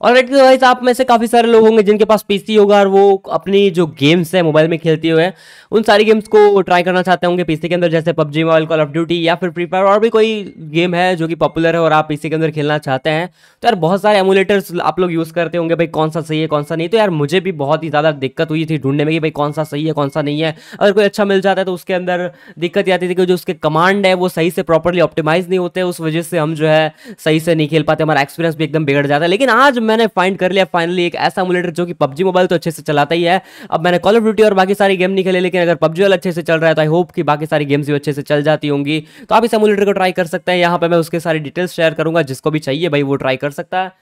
और right guys आप में से काफ़ी सारे लोग होंगे जिनके पास पीसी होगा और वो अपनी जो गेम्स है मोबाइल में खेलती हुए उन सारी गेम्स को ट्राई करना चाहते होंगे पीसी के अंदर जैसे PUBG mobile call of duty या फिर फ्री फायर और भी कोई गेम है जो कि पॉपुलर है और आप पीसी के अंदर खेलना चाहते हैं तो यार बहुत सारे एमुलेटर्स आप लोग यूज़ करते होंगे भाई कौन सा सही है कौन सा नहीं तो यार मुझे भी बहुत ही ज़्यादा दिक्कत हुई थी ढूंढने में कि भाई कौन सा सही है कौन सा नहीं है अगर कोई अच्छा मिल जाता है तो उसके अंदर दिक्कत आती थी कि जो उसके कमांड है वो सही से प्रॉपरली ऑप्टिमाइज नहीं होते उस वजह से हम जो है सही से नहीं खेल पाते हमारा एक्सपीरियंस भी एकदम बिगड़ जाता है लेकिन आज मैंने फाइंड कर लिया फाइनली एक ऐसा मुलेटर जो कि पब्जी मोबाइल तो अच्छे से चलाता ही है अब मैंने कॉल ऑफ ड्यूटी और बाकी सारी गेम नहीं खेले लेकिन अगर पब्जी वाला अच्छे से चल रहा है तो आई होप कि बाकी सारी गेम्स भी अच्छे से चल जाती होंगी तो आप इस एमुलेटर को ट्राई कर सकते हैं यहाँ पर मैं उसके सारी डिटेल्स शेयर करूँगा जिसको भी चाहिए भाई वो ट्राई कर सकता है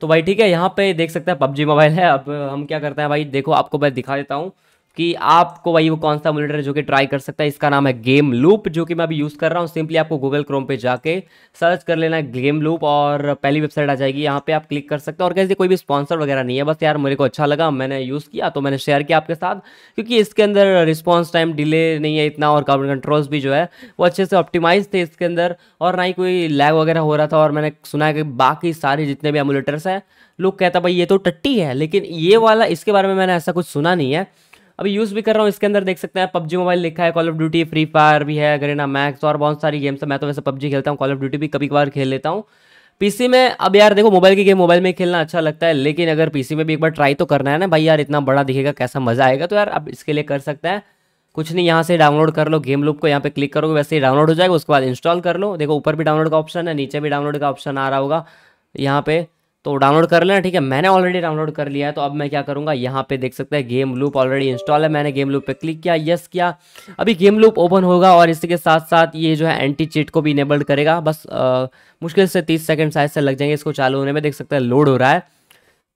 तो भाई ठीक है यहाँ पे देख सकते हैं पबजी मोबाइल है अब हम क्या करते हैं भाई देखो आपको मैं दिखा देता हूँ कि आपको भाई वो कौन सा मोनिटर है जो कि ट्राई कर सकता है इसका नाम है गेम लूप जो कि मैं अभी यूज़ कर रहा हूँ सिंपली आपको गूगल क्रोम पे जाके सर्च कर लेना है गेम लूप और पहली वेबसाइट आ जाएगी यहाँ पे आप क्लिक कर सकते हैं और कैसे कोई भी स्पॉन्सर वगैरह नहीं है बस यार मेरे को अच्छा लगा मैंने यूज़ किया तो मैंने शेयर किया आपके साथ क्योंकि इसके अंदर रिस्पॉन्स टाइम डिले नहीं है इतना और कार्बन कंट्रोल्स भी जो है वो अच्छे से ऑप्टिमाइज थे इसके अंदर और ना ही कोई लैग वगैरह हो रहा था और मैंने सुना है कि बाकी सारे जितने भी एमुलेटर्स हैं लोग कहता भाई ये तो टट्टी है लेकिन ये वाला इसके बारे में मैंने ऐसा कुछ सुना नहीं है अभी यूज़ भी कर रहा हूँ इसके अंदर देख सकते हैं पब्जी मोबाइल लिखा है call of duty free fire भी है गरेना मैक्स और बहुत सारी गेम्स है मैं तो वैसे पब्जी खेलता हूँ कॉल ऑफ ड्यूटी भी कभी कभार खेल लेता हूँ पीसी में अब यार देखो मोबाइल की गेम मोबाइल में खेलना अच्छा लगता है लेकिन अगर पीसी में भी एक बार ट्राई तो करना है ना भाई यार इतना बड़ा दिखेगा कैसा मज़ा आएगा तो यार आप इसके लिए कर सकते हैं कुछ नहीं यहाँ से डाउनलोड कर लो गेम लूप को यहाँ पे क्लिक करोगे वैसे ही डाउनलोड हो जाएगा उसके बाद इंस्टॉल कर लो देखो ऊपर भी डाउनलोड का ऑप्शन है नीचे भी डाउनलोड का ऑप्शन आ रहा होगा यहाँ पे तो डाउनलोड कर लेना ठीक है मैंने ऑलरेडी डाउनलोड कर लिया है तो अब मैं क्या करूँगा यहाँ पे देख सकते हैं गेम लूप ऑलरेडी इंस्टॉल है मैंने गेम लूप पे क्लिक किया यस किया अभी गेम लूप ओपन होगा और इसके साथ साथ ये जो है एंटी चीट को भी इनेबल्ड करेगा बस आ, मुश्किल से तीस सेकेंड साइज से लग जाएंगे इसको चालू होने में देख सकते हैं लोड हो रहा है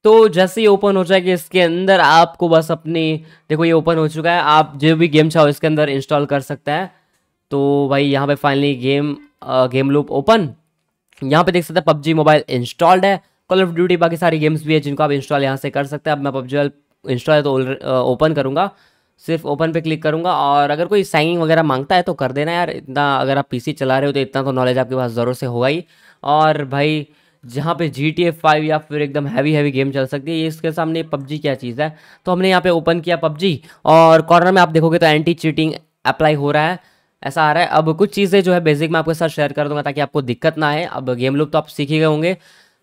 तो जैसे ही ओपन हो जाएगी इसके अंदर आपको बस अपनी देखो ये ओपन हो चुका है आप जो भी गेम चाहो इसके अंदर इंस्टॉल कर सकते हैं तो भाई यहाँ पे finally game game loop open यहाँ पे देख सकते हैं पबजी मोबाइल इंस्टॉल्ड है कॉल ऑफ ड्यूटी बाकी सारी गेम्स भी है जिनको आप इंस्टॉल यहाँ से कर सकते हैं अब मैं पबजी इंस्टॉल तो ओपन करूँगा सिर्फ ओपन पे क्लिक करूँगा और अगर कोई साइनिंग वगैरह मांगता है तो कर देना यार इतना अगर आप पीसी चला रहे हो तो इतना तो नॉलेज आपके पास ज़रूर से होगा ही और भाई जहाँ पे जी टी एफ फाइव या फिर एकदम हैवी हैवी गेम चल सकती है ये इसके सामने पबजी क्या चीज़ है तो हमने यहाँ पे ओपन किया पबजी और कॉर्नर में आप देखोगे तो एंटी चीटिंग अप्लाई हो रहा है ऐसा आ रहा है अब कुछ चीज़ें जो है बेसिक मैं आपके साथ शेयर कर दूँगा ताकि आपको दिक्कत ना आए अब गेम लूप तो आप सीखे गए होंगे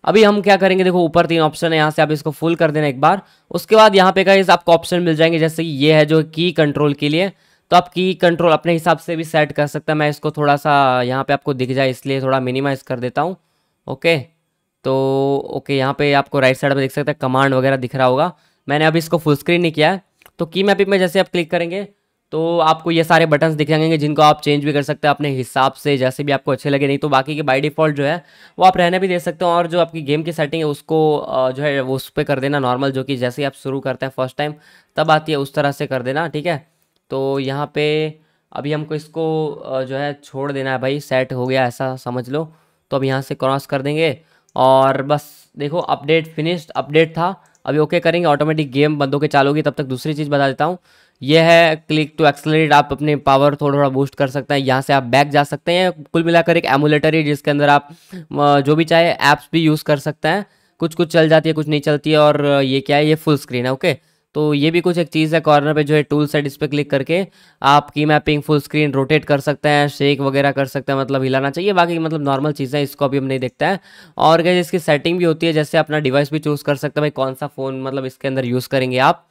अभी हम क्या करेंगे देखो ऊपर तीन ऑप्शन है यहाँ से आप इसको फुल कर देना एक बार उसके बाद यहाँ पे का आपको ऑप्शन मिल जाएंगे जैसे कि ये है जो की कंट्रोल के लिए तो आप की कंट्रोल अपने हिसाब से भी सेट कर सकते हैं मैं इसको थोड़ा सा यहाँ पे आपको दिख जाए इसलिए थोड़ा मिनिमाइज कर देता हूँ ओके तो ओके यहाँ पे आपको राइट साइड में देख सकते हैं कमांड वगैरह दिख रहा होगा मैंने अभी इसको फुल स्क्रीन नहीं किया है तो की मैपिंग में जैसे आप क्लिक करेंगे तो आपको ये सारे बटन्स दिख जाएंगे जिनको आप चेंज भी कर सकते हैं अपने हिसाब से जैसे भी आपको अच्छे लगे नहीं तो बाकी के बाय डिफ़ॉल्ट जो है वो आप रहने भी दे सकते हो और जो आपकी गेम की सेटिंग है उसको जो है वो उस पर कर देना नॉर्मल जो कि जैसे ही आप शुरू करते हैं फर्स्ट टाइम तब आती है उस तरह से कर देना ठीक है तो यहाँ पे अभी हमको इसको जो है छोड़ देना है भाई सेट हो गया ऐसा समझ लो तो अब यहाँ से क्रॉस कर देंगे और बस देखो अपडेट फिनिश्ड अपडेट था अभी ओके करेंगे ऑटोमेटिक गेम बंद होकर चालू होगी तब तक दूसरी चीज़ बता देता हूँ ये है क्लिक टू एक्सलरेट आप अपने पावर थोड़ा थोड़ा बूस्ट कर सकते हैं यहाँ से आप बैक जा सकते हैं कुल मिलाकर एक एमुलेटर है जिसके अंदर आप जो भी चाहे ऐप्स भी यूज़ कर सकते हैं कुछ कुछ चल जाती है कुछ नहीं चलती है और ये क्या है ये फुल स्क्रीन है ओके तो ये भी कुछ एक चीज़ है कॉर्नर पे जो है टूल्स है इस पर क्लिक करके आप की मैपिंग फुल स्क्रीन रोटेट कर सकते हैं शेक वगैरह कर सकते हैं मतलब हिलाना चाहिए बाकी मतलब नॉर्मल चीज़ें इसको अभी हम नहीं देखते हैं और क्या इसकी सेटिंग भी होती है जैसे अपना डिवाइस भी चूज़ कर सकते हैं भाई कौन सा फ़ोन मतलब इसके अंदर यूज़ करेंगे आप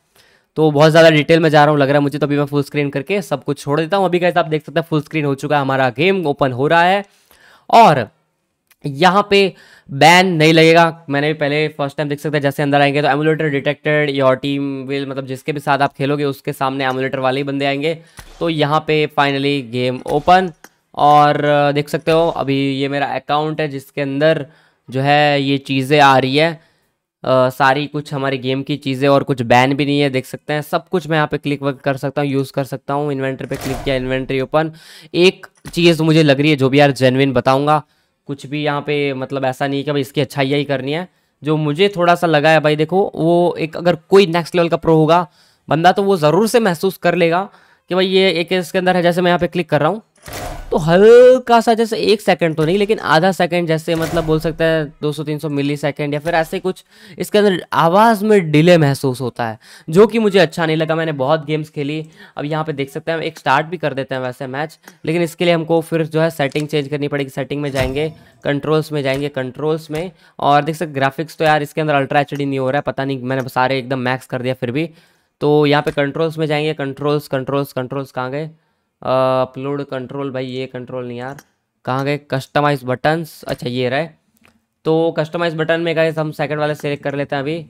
तो बहुत ज़्यादा डिटेल में जा रहा हूँ लग रहा है मुझे तो अभी मैं फुल स्क्रीन करके सब कुछ छोड़ देता हूँ अभी कैसे आप देख सकते हैं फुल स्क्रीन हो चुका है हमारा गेम ओपन हो रहा है और यहाँ पे बैन नहीं लगेगा मैंने भी पहले फर्स्ट टाइम देख सकते हैं जैसे अंदर आएंगे तो emulator detected your team will मतलब जिसके भी साथ आप खेलोगे उसके सामने एमुलेटर वाले ही बंदे आएंगे तो यहाँ पे फाइनली गेम ओपन और देख सकते हो अभी ये मेरा अकाउंट है जिसके अंदर जो है ये चीज़ें आ रही है सारी कुछ हमारी गेम की चीज़ें और कुछ बैन भी नहीं है देख सकते हैं सब कुछ मैं यहाँ पे क्लिक वर्क कर सकता हूँ यूज़ कर सकता हूँ इन्वेंट्री पे क्लिक किया इन्वेंट्री ओपन एक चीज़ मुझे लग रही है जो भी यार जेनविन बताऊँगा कुछ भी यहाँ पे मतलब ऐसा नहीं है कि भाई इसकी अच्छाइयाँ ही करनी है जो मुझे थोड़ा सा लगा है भाई देखो वो एक अगर कोई नेक्स्ट लेवल का प्रो होगा बंदा तो वो ज़रूर से महसूस कर लेगा कि भाई ये एक इसके अंदर है जैसे मैं यहाँ पर क्लिक कर रहा हूँ तो हल्का सा जैसे एक सेकंड तो नहीं लेकिन आधा सेकंड जैसे मतलब बोल सकते हैं 200-300 मिली सेकेंड या फिर ऐसे कुछ इसके अंदर आवाज़ में डिले महसूस होता है जो कि मुझे अच्छा नहीं लगा मैंने बहुत गेम्स खेली अब यहाँ पे देख सकते हैं एक स्टार्ट भी कर देते हैं वैसे मैच लेकिन इसके लिए हमको फिर जो है सेटिंग चेंज करनी पड़ेगी सेटिंग में जाएंगे कंट्रोल्स में जाएंगे कंट्रोल्स में और देख सकते ग्राफिक्स तो यार इसके अंदर अल्ट्रा एच नहीं हो रहा है पता नहीं मैंने सारे एकदम मैक्स कर दिया फिर भी तो यहाँ पे कंट्रोल्स में जाएंगे कंट्रोल्स कंट्रोल्स कंट्रोल्स कहाँ गए अपलोड कंट्रोल भाई ये कंट्रोल नहीं यार कहाँ गए कस्टमाइज बटन्स अच्छा ये रहे तो कस्टमाइज बटन में गए हम सेकंड वाला सेलेक्ट कर लेते हैं अभी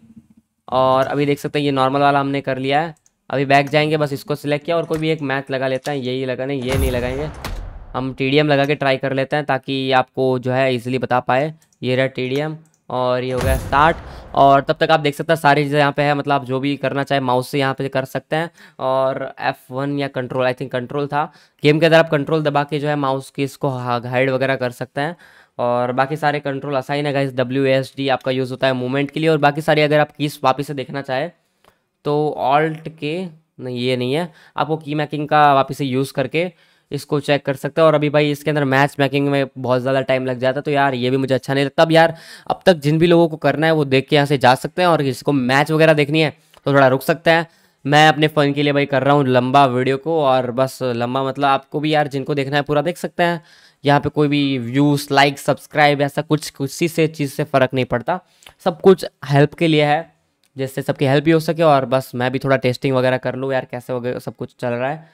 और अभी देख सकते हैं ये नॉर्मल वाला हमने कर लिया है अभी बैक जाएंगे बस इसको सिलेक्ट किया और कोई भी एक मैथ लगा लेते हैं यही लगा नहीं ये नहीं लगाएंगे हम टी लगा के ट्राई कर लेते हैं ताकि आपको जो है ईजिली बता पाए ये रहा टी और ये हो गया स्टार्ट और तब तक आप देख सकते हैं सारी चीज़ें यहाँ पे है मतलब आप जो भी करना चाहे माउस से यहाँ पे कर सकते हैं और F1 या कंट्रोल आई थिंक कंट्रोल था गेम के अंदर आप कंट्रोल दबा के जो है माउस की इसको हाइड वगैरह कर सकते हैं और बाकी सारे कंट्रोल आसाइन है गाइस डब्ल्यू एस डी आपका यूज़ होता है मूवमेंट के लिए और बाकी सारी अगर आप कीस वापिस से देखना चाहें तो ऑल्ट के नहीं ये नहीं है आपको की मैकिंग का वापिस से यूज़ करके इसको चेक कर सकते हैं और अभी भाई इसके अंदर मैच मेकिंग में बहुत ज़्यादा टाइम लग जाता है तो यार ये भी मुझे अच्छा नहीं लगता अब यार अब तक जिन भी लोगों को करना है वो देख के यहाँ से जा सकते हैं और जिसको मैच वगैरह देखनी है तो थोड़ा रुक सकता है मैं अपने फ़ोन के लिए भाई कर रहा हूँ लंबा वीडियो को और बस लंबा मतलब आपको भी यार जिनको देखना है पूरा देख सकते हैं यहाँ पे कोई भी व्यूज़ लाइक सब्सक्राइब ऐसा कुछ किसी से चीज़ से फ़र्क नहीं पड़ता सब कुछ हेल्प के लिए है जिससे सबकी हेल्प भी हो सके और बस मैं भी थोड़ा टेस्टिंग वगैरह कर लूँ यार कैसे वगैरह सब कुछ चल रहा है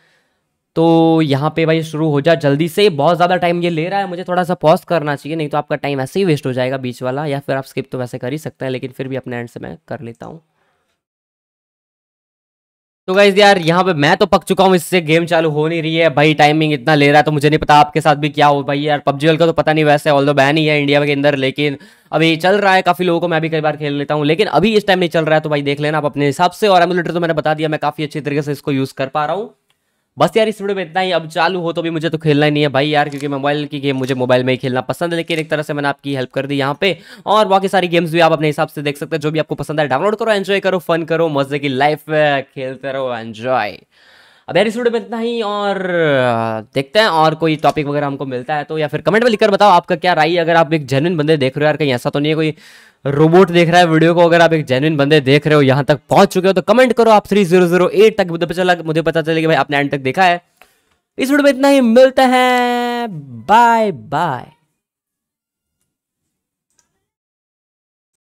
तो यहाँ पे भाई शुरू हो जा जल्दी से बहुत ज़्यादा टाइम ये ले रहा है मुझे थोड़ा सा पॉज करना चाहिए नहीं तो आपका टाइम ऐसे ही वेस्ट हो जाएगा बीच वाला या फिर आप स्किप तो वैसे कर ही सकते हैं लेकिन फिर भी अपने एंड से मैं कर लेता हूँ तो गाइज यार यहाँ पे मैं तो पक चुका हूँ इससे गेम चालू हो नहीं रही है भाई टाइमिंग इतना ले रहा है तो मुझे नहीं पता आपके साथ भी क्या हो भाई यार पबजी का तो पता नहीं वैसे ऑल दो बैन ही है इंडिया के अंदर लेकिन अभी चल रहा है काफी लोगों को मैं भी कई बार खेल लेता हूँ लेकिन अभी इस टाइम नहीं चल रहा है तो भाई देख लेना आप अपने हिसाब से और एमुलेटर तो मैंने बता दिया मैं काफी अच्छी तरीके से इसको यूज कर पा रहा हूँ बस यार इस वीडियो में इतना ही अब चालू हो तो भी मुझे तो खेलना ही नहीं है भाई यार क्योंकि मोबाइल की गेम मुझे मोबाइल में ही खेलना पसंद है लेकिन एक तरह से मैंने आपकी हेल्प कर दी यहाँ पे और बाकी सारी गेम्स भी आप अपने हिसाब से देख सकते हैं जो भी आपको पसंद है डाउनलोड करो एंजॉय करो फन करो मजे की लाइफ खेलते रहो एंजॉय अब यार इस वीडियो में इतना ही और देखते हैं और कोई टॉपिक वगैरह हमको मिलता है तो या फिर कमेंट में लिखकर बताओ आपका क्या राय अगर आप एक जेनविन बंदे देख रहे हो यार कहीं ऐसा तो नहीं है कोई रोबोट देख रहा है वीडियो को अगर आप एक जेनविन बंदे देख रहे हो यहाँ तक पहुंच चुके हो तो कमेंट करो आप थ्री जीरो जीरो एट तक मुझे चला मुझे पता चले कि भाई आपने एंड तक देखा है इस वीडियो में इतना ही मिलता है बाय बाय